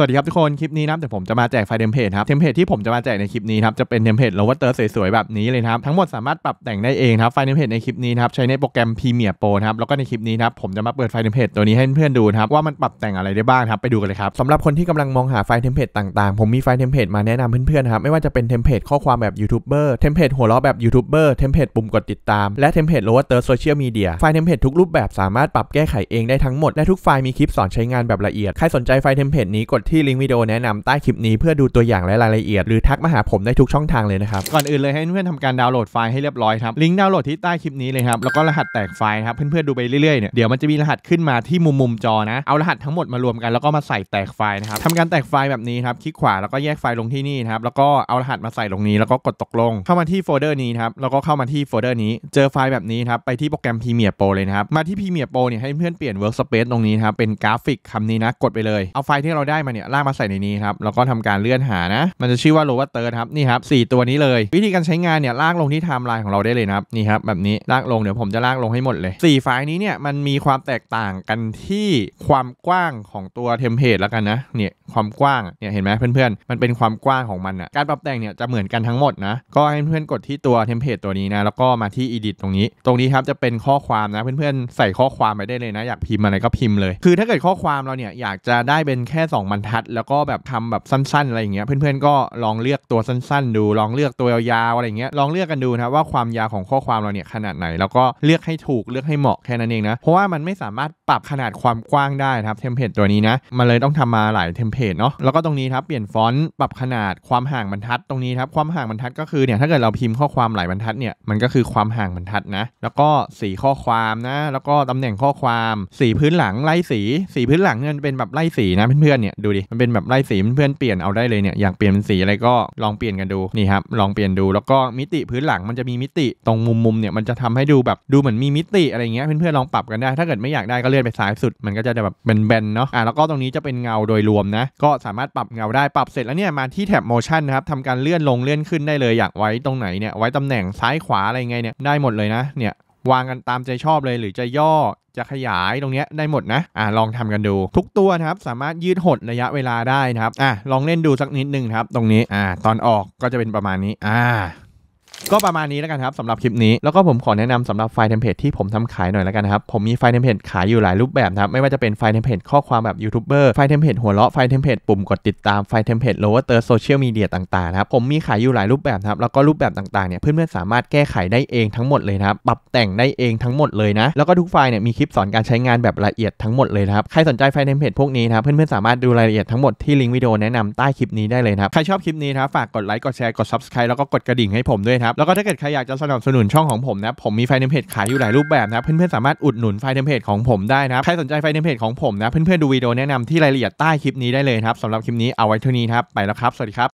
สวัสดีครับทุกคนคลิปนี้นะเดี๋ยวผมจะมาแจกไฟเทมเพลตครับเทมเพลตที่ผมจะมาแจกในคลิปนี้ครับจะเป็นเทมเพลตโลวอ์เตอร์สวยๆแบบนี้เลยครับ ทั้งหมดสามารถปรับแต่งได้เองครับไฟเทมเพลตในคลิปนี้ครับใช้ในโปรแกรม Premiere Pro ครับแล้วก็ในคลิปนี้ครับผมจะมาเปิดไฟเทมเพลตตัวนี้ให้เพื่อนดูครับว่ามันปรับแต่งอะไรได้บ้างครับไปดูกันเลยครับสำหรับคนที่กำลังมองหาไฟเทมเพลตต่างๆ ผมมีไฟเทมเพลตมาแนะนำเพื่อนๆครับไม่ว่าจะเป็นเทมเพลตข้อความแบบยูทูบเบอร์เทมเพลตหัวล้อแบบยูทูบเบอร์เทมเพลตปุ่มกดติดตามและเทมเพลตโลว์เตอร์โซเชียลมีเดียไฟเทมเพลตทุกรูปแบบสามารถปรับแก้ไขเองได้ทั้งหมดและทุกไฟล์มีคลิปสอนใช้งานแบบละเอียดใครสนใจไฟเทมเพลตนี้กดที่ลิงก์วิดีโอแนะนำใต้คลิปนี้เพื่อดูตัวอย่างและรายละเอียดหรือทักมาหาผมได้ทุกช่องทางเลยนะครับก่อนอื่นเลยให้เพื่อนทำการดาวน์โหลดไฟล์ให้เรียบร้อยครับลิงก์ดาวน์โหลดที่ใต้คลิปนี้เลยครับแล้วก็รหัสแตกไฟล์ครับเพื่อนๆดูไปเรื่อยๆเนี่ยเดี๋ยวมันจะมีรหัสขึ้นมาที่มุมมุมจอนะเอารหัสทั้งหมดมารวมกันแล้วก็มาใส่แตกไฟล์นะครับทำการแตกไฟล์แบบนี้ครับคลิกขวาแล้วก็แยกไฟล์ลงที่นี่ครับแล้วก็เอารหัสมาใส่ลงนี้แล้วก็กดตกลง เข้ามาที่โฟลเดอร์นี้ครับแล้วก็เข้ามาที่โฟลเดอร์นี้ เจอไฟล์แบบนี้ครับไปที่โปรแกรม Premiere Pro เลยนะครับมาที่ Premiere Pro เนี่ยให้เพื่อนเปลี่ยน Workspace ตรงนี้ครับเป็นกราฟิกคำนี้นะกดไปเลยเอาไฟล์ที่เราได้มาเนี่ยลากมาใส่ในนี้ครับ แล้วก็ทำการเลื่อนหานะ มันจะชื่อว่าโลวัตเตอร์ครับนี่ครับสตัวนี้เลย วิธีการใช้งานเนี่ยลากลงที่ไทม์ไลน์ของเราได้เลยนะครับ นี่ครับแบบนี้ ลากลงเดี๋ยวผมจะลากลงให้หมดเลย4 ไฟล์นี้เนี่ยมันมีความแตกต่างกันที่ความกว้างของตัวเทมเพลตแล้วกันนะเนี่ยความกว้างเนี่ยเห็นไหมเพื่อนๆมันเป็นความกว้างของมันอะการปรับแต่งเนี่ยจะเหมือนกันทั้งหมดนะ ก็ให้เพื่อนกดที่ตัวเทมเพลตตัวนี้นะแล้วก็มาที่ edit ตรงนี้ ตรงนี้ครับจะเป็นข้อความนะเพื่อนๆใส่ข้อความไปได้เลยนะอยากพิมพ์อะไรก็พิมพ์เลยคือถ้าเกิดข้อความเราเนี่ยอยากจะได้เป็นแค่2บรรทัดแล้วก็แบบทำแบบสั้น ๆ อะไรอย่างเงี้ยเพื่อนๆก็ลองเลือกตัวสั้น ๆ ดูลองเลือกตัวยาวๆอะไรเงี้ยลองเลือกกันดูนะว่าความยาวของข้อความเราเนี่ยขนาดไหน แล้วก็เลือกให้ถูกเลือกให้เหมาะแค่นั้นเองนะ เพราะว่ามันไม่สามารถปรับขนาดความกว้างได้ครับเทมเพลตตัวนี้นะมันเลยต้องทำมาหลายเทมเพลตเนาะแล้วก็ตรงนี้ครับเปลี่ยนฟอนต์ปรับขนาดความห่างบรรทัดตรงนี้ครับ ความห่างบรรทัดก็คือเนี่ยถ้าเกิดเราพิมพ์ข้อความหลายบรรทัดเนี่ยมันก็คือความห่างบรรทัดนะแล้วก็สีข้อความนะแล้วก็ตำแหน่งข้อความสีพื้นหลังไล่สี สีพื้นหลังเนี่ยเป็นแบบไล่สีนะเพื่อนๆเนี่ยดดูดิมันเป็นแบบไล่สีเพื่อนเปลี่ยนเอาได้เลยเนี่ยอยากเปลี่ยนเป็นสีอะไรก็ลองเปลี่ยนกันดูนี่ครับลองเปลี่ยนดู แล้วก็มิติพื้นหลังมันจะมีมิติตรงมุมมุมเนี่ยมันจะทำให้ดูแบบ ดูเหมือนมีมิติอะไรเงี้ยเพื่อนๆลองปรับกันได้ ถ้าเกิดไม่อยากได้ก็เลื่อนไปซ้ายสุด มันก็จะแบบเป็นแบนเนาะอ่ะแล้วก็ตรงนี้จะเป็นเงาโดยรวมนะก็สามารถปรับเงาได้ปรับเสร็จแล้วเนี่ยมาที่แท็บโมชั่นนะครับทำการเลื่อนลงเลื่อนขึ้นได้เลยอยากไว้ตรงไหนเนี่ยไว้ตำแหน่งซ้ายขวาอะไรไงเนี่ยได้หมดเลยนะเนี่ยวางกันตามใจชอบเลยหรือจะย่อจะขยายตรงนี้ได้หมดนะอ่าลองทำกันดู ทุกตัวนะครับ สามารถยืดหดระยะเวลาได้นะครับอ่าลองเล่นดูสักนิดนึงครับ ตรงนี้อ่า ตอนออกก็จะเป็นประมาณนี้ อ่าก็ประมาณนี้แล้วกันครับสำหรับคลิปนี้ แล้วก็ผมขอแนะนำสำหรับไฟล์เทมเพลตที่ผมทำขายหน่อยแล้วกันครับ ผมมีไฟล์เทมเพลตขายอยู่หลายรูปแบบครับไม่ว่าจะเป็นไฟล์เทมเพลตข้อความแบบยูทูบเบอร์ไฟล์เทมเพลตหัวเราะไฟล์เทมเพลตปุ่มกดติดตามไฟล์เทมเพลตโลเวอร์เตอร์โซเชียลมีเดียต่างๆครับผมมีขายอยู่หลายรูปแบบครับแล้วก็รูปแบบต่าง ๆเนี่ยเพื่อนๆสามารถแก้ไขได้เองทั้งหมดเลยนะครับ ปรับแต่งได้เองทั้งหมดเลยนะ แล้วก็ทุกไฟล์เนี่ยมีคลิปสอนการใช้งานแบบละเอียดทั้งหมดเลยครับใครสนใจไฟล์เทมเพลตพวกนี้นะเพื่อนๆสามารถดูรายละเอียดทั้งหมดที่ลิงก์วิดีโอแนะนำใต้คลิปนี้ได้เลยครับใครชอบคลิปนี้นะฝากกดไลค์กดแชร์กดแล้วก็กดกระดิ่งให้ผมด้วยับแล้วก็ถ้าเกิดใครอยากจะสนับสนุนช่องของผมนะผมมีไฟเทมเพลตขายอยู่หลายรูปแบบนะเพื่อนๆสามารถอุดหนุนไฟเทมเพลตของผมได้นะใครสนใจไฟเทมเพลตของผมนะเพื่อนๆดูวิดีโอแนะนำที่รายละเอียดใต้คลิปนี้ได้เลยครับสำหรับคลิปนี้เอาไว้เท่านี้ครับไปแล้วครับสวัสดีครับ